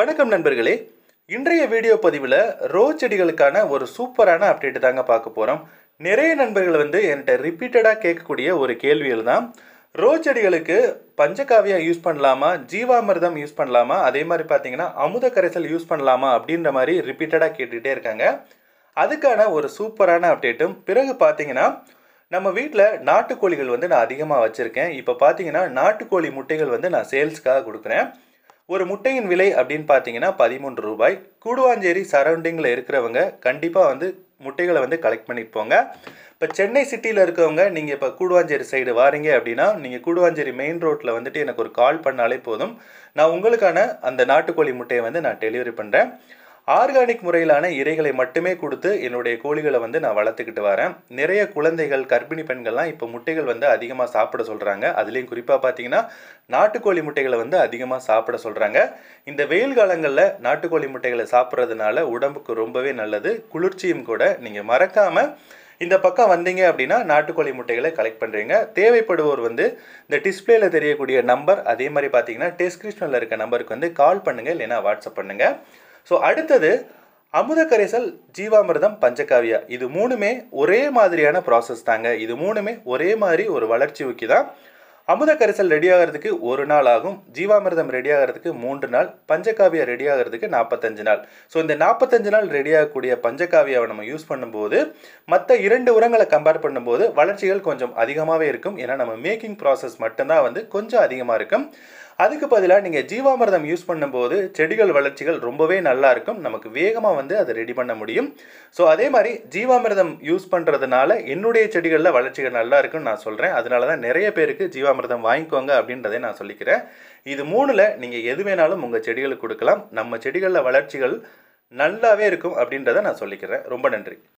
வணக்கம் நண்பர்களே இன்றைய வீடியோ பதிவில் ரோ செடிகளுக்கான ஒரு சூப்பரான அப்டேட் தாங்க பார்க்க போகிறோம் நிறைய நண்பர்கள் வந்து என்கிட்ட ரிப்பீட்டடாக கேட்கக்கூடிய ஒரு கேள்வியில் தான் ரோ செடிகளுக்கு பஞ்சகாவியா யூஸ் பண்ணலாமா ஜீவாமிர்தம் யூஸ் பண்ணலாமா அதே மாதிரி பார்த்தீங்கன்னா அமுத கரைசல் யூஸ் பண்ணலாமா அப்படின்ற மாதிரி ரிப்பீட்டடாக கேட்டுகிட்டே இருக்காங்க அதுக்கான ஒரு சூப்பரான அப்டேட்டும் பிறகு பார்த்தீங்கன்னா நம்ம வீட்டில் நாட்டுக்கோழிகள் வந்து நான் அதிகமாக வச்சுருக்கேன் இப்போ பார்த்தீங்கன்னா நாட்டுக்கோழி முட்டைகள் வந்து நான் சேல்ஸ்க்காக கொடுக்குறேன் ஒரு முட்டையின் விலை அப்படின்னு பார்த்தீங்கன்னா பதிமூன்று ரூபாய் கூடுவாஞ்சேரி சரௌண்டிங்கில் இருக்கிறவங்க கண்டிப்பாக வந்து முட்டைகளை வந்து கலெக்ட் பண்ணிட்டு போங்க இப்போ சென்னை சிட்டியில் இருக்கவங்க நீங்கள் இப்போ கூடுவாஞ்சேரி சைடு வாரீங்க அப்படின்னா நீங்கள் கூடுவாஞ்சேரி மெயின் ரோட்டில் வந்துட்டு எனக்கு ஒரு கால் பண்ணாலே போதும் நான் உங்களுக்கான அந்த நாட்டுக்கோழி முட்டையை வந்து நான் டெலிவரி பண்ணுறேன் ஆர்கானிக் முறையிலான இறைகளை மட்டுமே கொடுத்து என்னுடைய கோழிகளை வந்து நான் வளர்த்துக்கிட்டு வரேன் நிறைய குழந்தைகள் கர்ப்பிணி பெண்கள்லாம் இப்போ முட்டைகள் வந்து அதிகமாக சாப்பிட சொல்கிறாங்க அதுலேயும் குறிப்பாக பார்த்தீங்கன்னா நாட்டுக்கோழி முட்டைகளை வந்து அதிகமாக சாப்பிட சொல்கிறாங்க இந்த வெயில் காலங்களில் நாட்டுக்கோழி முட்டைகளை சாப்பிட்றதுனால உடம்புக்கு ரொம்பவே நல்லது குளிர்ச்சியும் கூட நீங்கள் மறக்காமல் இந்த பக்கம் வந்தீங்க அப்படின்னா நாட்டுக்கோழி முட்டைகளை கலெக்ட் பண்ணுறீங்க தேவைப்படுவோர் வந்து இந்த டிஸ்பிளேல தெரியக்கூடிய நம்பர் அதே மாதிரி பார்த்தீங்கன்னா டெஸ்கிரிப்ஷனில் இருக்க நம்பருக்கு வந்து கால் பண்ணுங்கள் இல்லைன்னா வாட்ஸ்அப் பண்ணுங்கள் ஸோ அடுத்தது அமுத கரைசல் ஜீவாமிர்தம் பஞ்சகாவியா இது மூணுமே ஒரே மாதிரியான ப்ராசஸ் தாங்க இது மூணுமே ஒரே மாதிரி ஒரு வளர்ச்சி ஊக்கி தான் அமுத கரைசல் ரெடி ஆகிறதுக்கு ஒரு நாள் ஆகும் ஜீவாமிர்தம் ரெடி ஆகிறதுக்கு மூன்று நாள் பஞ்சகாவியா ரெடி ஆகிறதுக்கு நாற்பத்தஞ்சு நாள் ஸோ இந்த நாற்பத்தஞ்சு நாள் ரெடி ஆகக்கூடிய பஞ்சகாவியாவை நம்ம யூஸ் பண்ணும்போது மற்ற இரண்டு உரங்களை கம்பேர் பண்ணும்போது வளர்ச்சிகள் கொஞ்சம் அதிகமாகவே இருக்கும் ஏன்னா நம்ம மேக்கிங் ப்ராசஸ் மட்டும்தான் வந்து கொஞ்சம் அதிகமாக இருக்கும் அதுக்கு பதிலாக நீங்கள் ஜீவாமிர்தம் யூஸ் பண்ணும்போது செடிகள் வளர்ச்சிகள் ரொம்பவே நல்லா இருக்கும் நமக்கு வேகமாக வந்து அதை ரெடி பண்ண முடியும் ஸோ அதே மாதிரி ஜீவாமிரதம் யூஸ் பண்ணுறதுனால என்னுடைய செடிகளில் வளர்ச்சிகள் நல்லா இருக்கும்னு நான் சொல்கிறேன் அதனால தான் நிறைய பேருக்கு ஜீவாமிரதம் வாங்கிக்கோங்க அப்படின்றதே நான் சொல்லிக்கிறேன் இது மூணில் நீங்கள் எது வேணாலும் உங்கள் செடிகளுக்கு கொடுக்கலாம் நம்ம செடிகளில் வளர்ச்சிகள் நல்லாவே இருக்கும் அப்படின்றத நான் சொல்லிக்கிறேன் ரொம்ப நன்றி